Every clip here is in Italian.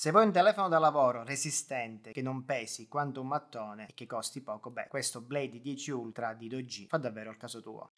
Se vuoi un telefono da lavoro resistente, che non pesi quanto un mattone e che costi poco, beh, questo Blade 10 Ultra di 2G fa davvero il caso tuo.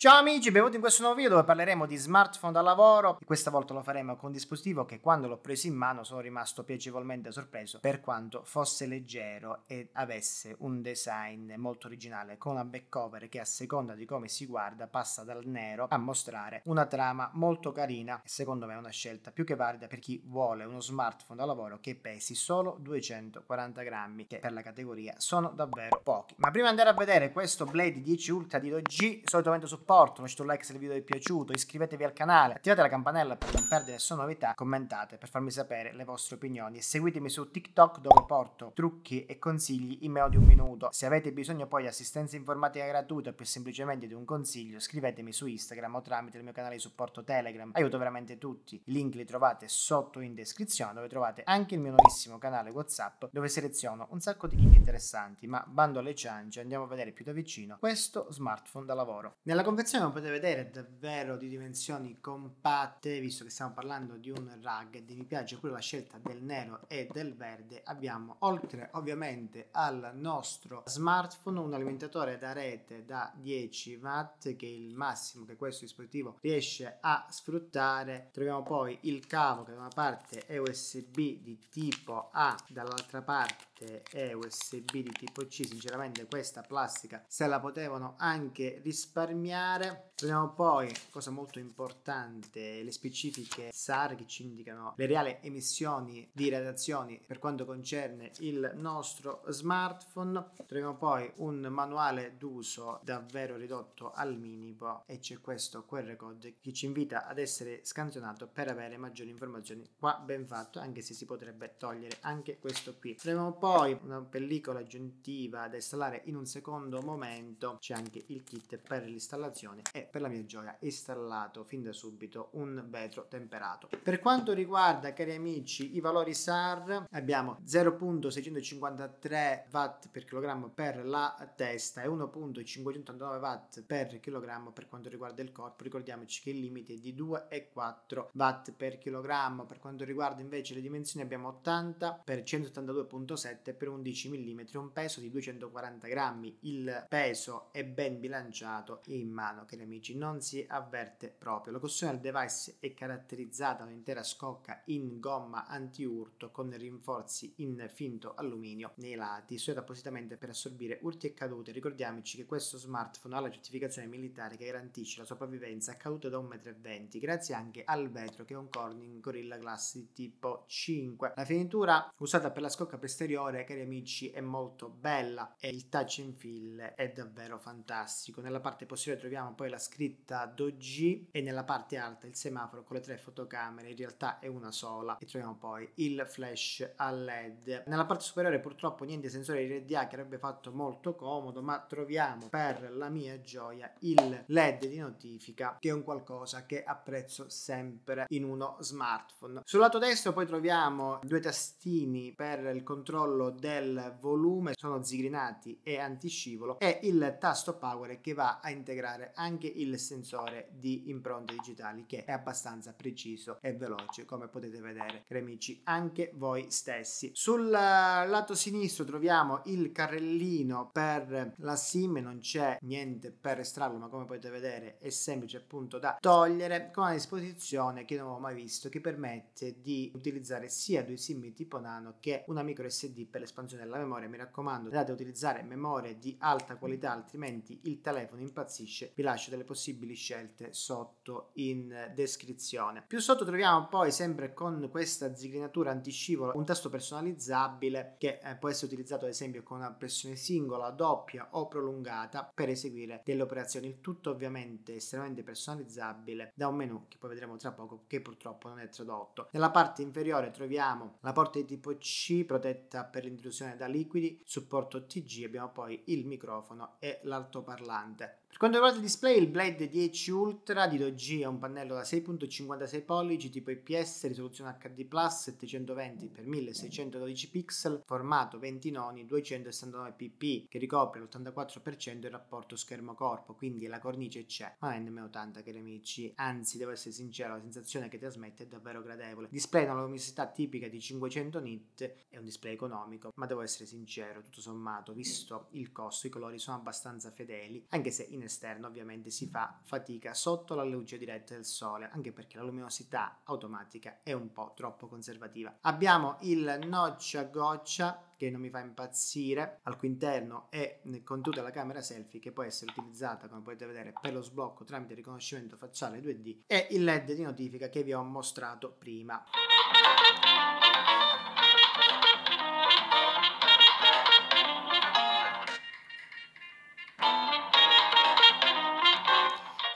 Ciao amici, benvenuti in questo nuovo video dove parleremo di smartphone da lavoro questa volta lo faremo con un dispositivo che quando l'ho preso in mano sono rimasto piacevolmente sorpreso per quanto fosse leggero e avesse un design molto originale con una back cover che a seconda di come si guarda passa dal nero a mostrare una trama molto carina e secondo me è una scelta più che valida per chi vuole uno smartphone da lavoro che pesi solo 240 grammi che per la categoria sono davvero pochi. Ma prima di andare a vedere questo Blade 10 Ultra di 2G solitamente su supporto, lasciate un like se il video vi è piaciuto, iscrivetevi al canale, attivate la campanella per non perdere nessuna novità, commentate per farmi sapere le vostre opinioni e seguitemi su TikTok dove porto trucchi e consigli in meno di un minuto. Se avete bisogno poi di assistenza informatica gratuita o più semplicemente di un consiglio, scrivetemi su Instagram o tramite il mio canale di supporto Telegram. Aiuto veramente tutti. I link li trovate sotto in descrizione dove trovate anche il mio nuovissimo canale WhatsApp dove seleziono un sacco di chicche interessanti, ma bando alle ciance, andiamo a vedere più da vicino questo smartphone da lavoro. Nella conversazione confezione, come potete vedere, è davvero di dimensioni compatte, visto che stiamo parlando di un rugged, mi piace pure la scelta del nero e del verde. Abbiamo, oltre ovviamente al nostro smartphone, un alimentatore da rete da 10 watt, che è il massimo che questo dispositivo riesce a sfruttare. Troviamo poi il cavo che da una parte è USB di tipo A, dall'altra parte che è USB di tipo C, sinceramente questa plastica se la potevano anche risparmiare. Vediamo poi, cosa molto importante, le specifiche SAR che ci indicano le reali emissioni di radiazioni per quanto concerne il nostro smartphone. Troviamo poi un manuale d'uso davvero ridotto al minimo e c'è questo QR code che ci invita ad essere scansionato per avere maggiori informazioni. Qua ben fatto, anche se si potrebbe togliere anche questo qui. Troviamo poi poi una pellicola aggiuntiva da installare in un secondo momento, c'è anche il kit per l'installazione e per la mia gioia installato fin da subito un vetro temperato. Per quanto riguarda cari amici i valori SAR abbiamo 0.653 watt per chilogrammo per la testa e 1.589 watt per chilogrammo per quanto riguarda il corpo, ricordiamoci che il limite è di 2,4 watt per chilogrammo, per quanto riguarda invece le dimensioni abbiamo 80 x 182.7 per 11 mm, un peso di 240 grammi. Il peso è ben bilanciato e in mano, cari amici, non si avverte proprio. La costruzione del device è caratterizzata da un'intera scocca in gomma antiurto con rinforzi in finto alluminio nei lati, studiato appositamente per assorbire urti e cadute. Ricordiamoci che questo smartphone ha la certificazione militare che garantisce la sopravvivenza a cadute da 1,20 m, grazie anche al vetro che è un Corning Gorilla Glass di tipo 5. La finitura usata per la scocca posteriore colore, cari amici, è molto bella e il touch and fill è davvero fantastico. Nella parte posteriore troviamo poi la scritta 2G e nella parte alta il semaforo con le tre fotocamere, in realtà è una sola e troviamo poi il flash a LED. Nella parte superiore purtroppo niente sensore di RDA che avrebbe fatto molto comodo, ma troviamo per la mia gioia il LED di notifica che è un qualcosa che apprezzo sempre in uno smartphone. Sul lato destro poi troviamo due tastini per il controllo controllo del volume sono zigrinati e antiscivolo e il tasto power che va a integrare anche il sensore di impronte digitali che è abbastanza preciso e veloce come potete vedere cari amici anche voi stessi sul lato sinistro troviamo il carrellino per la sim non c'è niente per estrarlo ma come potete vedere è semplice appunto da togliere con una disposizione che non ho mai visto che permette di utilizzare sia due sim tipo nano che una micro sd per l'espansione della memoria, mi raccomando, andate a utilizzare memorie di alta qualità, altrimenti il telefono impazzisce. Vi lascio delle possibili scelte sotto in descrizione. Più sotto troviamo poi sempre con questa zigrinatura antiscivola, un tasto personalizzabile che eh, può essere utilizzato ad esempio con una pressione singola, doppia o prolungata per eseguire delle operazioni. Il tutto ovviamente estremamente personalizzabile da un menu che poi vedremo tra poco che purtroppo non è tradotto. Nella parte inferiore troviamo la porta di tipo C protetta per l'introduzione da liquidi, supporto TG, abbiamo poi il microfono e l'altoparlante. Per quanto riguarda il display, il Blade 10 Ultra di 2G è un pannello da 6.56 pollici tipo IPS, risoluzione HD+, Plus 720x1612 pixel, formato 20 noni 269 pp, che ricopre l'84% del rapporto schermo-corpo, quindi la cornice c'è, ma è nemmeno 80 cari amici, anzi devo essere sincero, la sensazione che trasmette è davvero gradevole. Display ha una luminosità tipica di 500 nit, è un display economico, ma devo essere sincero, tutto sommato, visto il costo, i colori sono abbastanza fedeli, anche se in in esterno ovviamente si fa fatica sotto la luce diretta del sole, anche perché la luminosità automatica è un po' troppo conservativa. Abbiamo il noccia goccia che non mi fa impazzire, al cui interno è eh, contenuta la camera selfie che può essere utilizzata come potete vedere per lo sblocco tramite riconoscimento facciale 2D e il led di notifica che vi ho mostrato prima.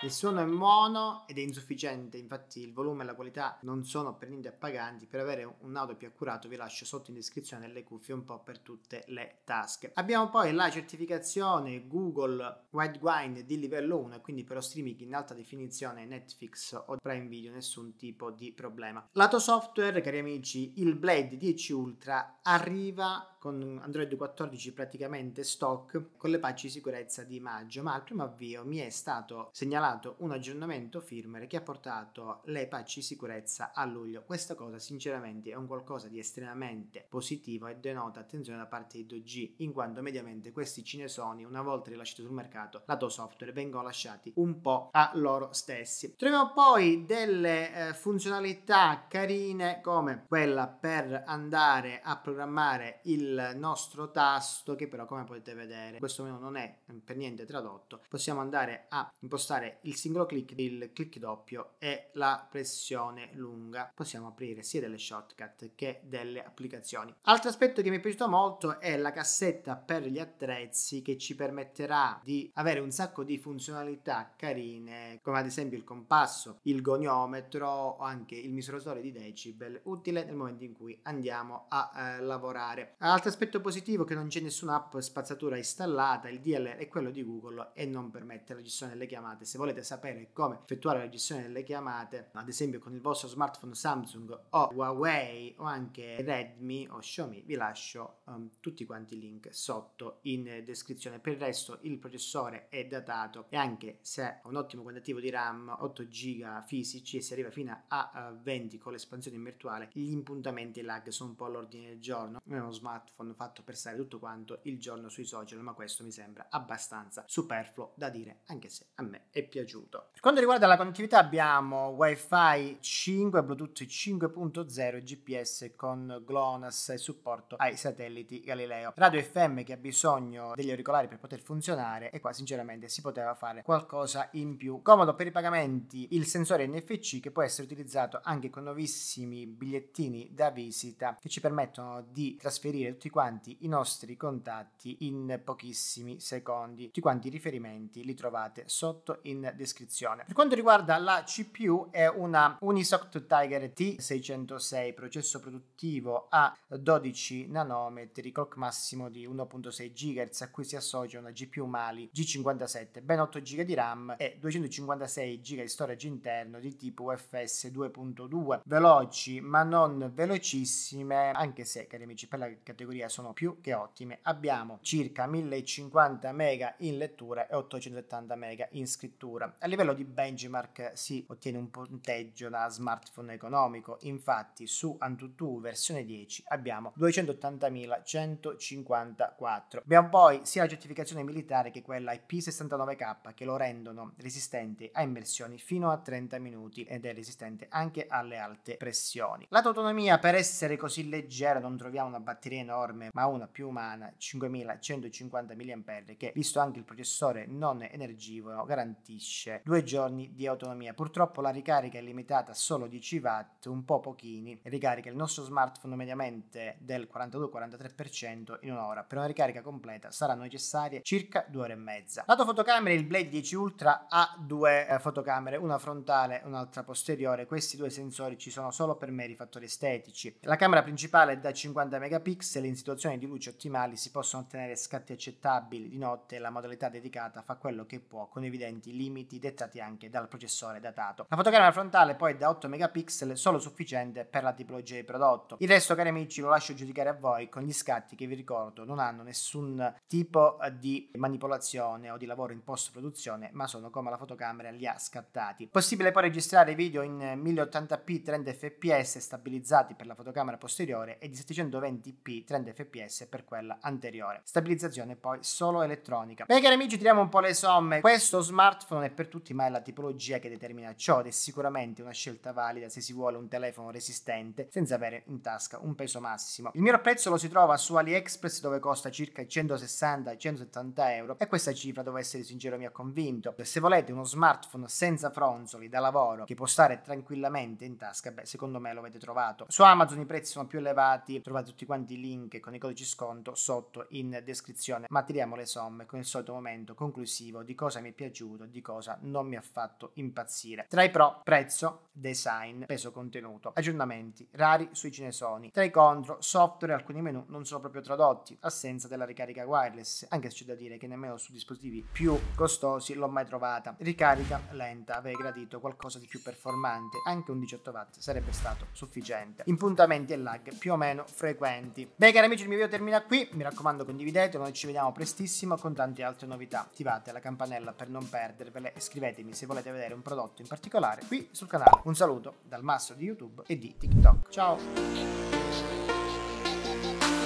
Il suono è mono ed è insufficiente, infatti il volume e la qualità non sono per niente appaganti. Per avere un audio più accurato vi lascio sotto in descrizione le cuffie un po' per tutte le tasche. Abbiamo poi la certificazione Google Widewine di livello 1 e quindi per lo streaming in alta definizione Netflix o Prime Video nessun tipo di problema. Lato software, cari amici, il Blade 10 Ultra arriva con Android 14 praticamente stock con le patch di sicurezza di maggio, ma al primo avvio mi è stato segnalato un aggiornamento firmware che ha portato le patch di sicurezza a luglio. Questa cosa sinceramente è un qualcosa di estremamente positivo e denota attenzione da parte di 2G, in quanto mediamente questi cinesoni una volta rilasciati sul mercato lato software vengono lasciati un po' a loro stessi. Troviamo poi delle eh, funzionalità carine come quella per andare a programmare il il nostro tasto che però come potete vedere questo menu non è per niente tradotto possiamo andare a impostare il singolo click il click doppio e la pressione lunga possiamo aprire sia delle shortcut che delle applicazioni altro aspetto che mi è piaciuto molto è la cassetta per gli attrezzi che ci permetterà di avere un sacco di funzionalità carine come ad esempio il compasso il goniometro o anche il misuratore di decibel utile nel momento in cui andiamo a eh, lavorare Alt Altro aspetto positivo è che non c'è nessuna app spazzatura installata, il DL è quello di Google e non permette la gestione delle chiamate. Se volete sapere come effettuare la gestione delle chiamate, ad esempio con il vostro smartphone Samsung o Huawei o anche Redmi o Xiaomi, vi lascio um, tutti quanti i link sotto in descrizione. Per il resto il processore è datato e anche se ha un ottimo quantitativo di RAM, 8 GB fisici e si arriva fino a uh, eh, 20 con l'espansione virtuale, gli impuntamenti lag sono un po' all'ordine del giorno. Non è uno smartphone smartphone fatto per stare tutto quanto il giorno sui social, ma questo mi sembra abbastanza superfluo da dire, anche se a me è piaciuto. Per quanto riguarda la connettività abbiamo WiFi 5, Bluetooth 5.0 e GPS con GLONASS e supporto ai satelliti Galileo. Radio FM che ha bisogno degli auricolari per poter funzionare e qua sinceramente si poteva fare qualcosa in più. Comodo per i pagamenti il sensore NFC che può essere utilizzato anche con nuovissimi bigliettini da visita che ci permettono di trasferire tutto tutti quanti i nostri contatti in pochissimi secondi. Tutti quanti i riferimenti li trovate sotto in descrizione. Per quanto riguarda la CPU è una Unisoc Tiger T606 processo produttivo a 12 nanometri clock massimo di 1.6 GHz a cui si associa una GPU Mali G57 ben 8 GB di RAM e 256 GB di storage interno di tipo UFS 2.2 veloci ma non velocissime anche se cari amici per la categoria categoria sono più che ottime. Abbiamo circa 1050 mega in lettura e 870 mega in scrittura. A livello di benchmark si ottiene un punteggio da smartphone economico, infatti su Antutu versione 10 abbiamo 280.154. Abbiamo poi sia la certificazione militare che quella IP69K che lo rendono resistente a immersioni fino a 30 minuti ed è resistente anche alle alte pressioni. La tua per essere così leggera non troviamo una batteria enorme enorme, ma una più umana, 5150 mAh, che visto anche il processore non energivoro garantisce due giorni di autonomia. Purtroppo la ricarica è limitata a solo 10 watt, un po' pochini, ricarica il nostro smartphone mediamente del 42-43% in un'ora. Per una ricarica completa saranno necessarie circa due ore e mezza. Lato fotocamere, il Blade 10 Ultra ha due eh, fotocamere, una frontale e un'altra posteriore. Questi due sensori ci sono solo per meri fattori estetici. La camera principale è da 50 megapixel le in situazioni di luce ottimali si possono ottenere scatti accettabili di notte e la modalità dedicata fa quello che può con evidenti limiti dettati anche dal processore datato. La fotocamera frontale poi da 8 megapixel solo sufficiente per la tipologia di prodotto. Il resto cari amici lo lascio giudicare a voi con gli scatti che vi ricordo non hanno nessun tipo di manipolazione o di lavoro in post produzione ma sono come la fotocamera li ha scattati. Possibile poi registrare video in 1080p 30 fps stabilizzati per la fotocamera posteriore e di 720p 30 30 fps per quella anteriore. Stabilizzazione poi solo elettronica. Bene cari amici, tiriamo un po' le somme. Questo smartphone è per tutti, ma è la tipologia che determina ciò ed è sicuramente una scelta valida se si vuole un telefono resistente senza avere in tasca un peso massimo. Il mio prezzo lo si trova su AliExpress dove costa circa 160-170 euro e questa cifra devo essere sincero mi ha convinto. Se volete uno smartphone senza fronzoli da lavoro che può stare tranquillamente in tasca, beh secondo me lo avete trovato. Su Amazon i prezzi sono più elevati, trovate tutti quanti i link link con i codici sconto sotto in descrizione, ma tiriamo le somme con il solito momento conclusivo di cosa mi è piaciuto, di cosa non mi ha fatto impazzire. Tra i pro, prezzo, design, peso contenuto, aggiornamenti rari sui cinesoni. Tra i contro, software e alcuni menu non sono proprio tradotti, assenza della ricarica wireless, anche se c'è da dire che nemmeno su dispositivi più costosi l'ho mai trovata. Ricarica lenta, avrei gradito qualcosa di più performante, anche un 18 w sarebbe stato sufficiente. Impuntamenti e lag più o meno frequenti. Venga Bene cari amici, il mio video termina qui, mi raccomando condividetelo, noi ci vediamo prestissimo con tante altre novità. Attivate la campanella per non perdervele e scrivetemi se volete vedere un prodotto in particolare qui sul canale. Un saluto dal masso di YouTube e di TikTok. Ciao!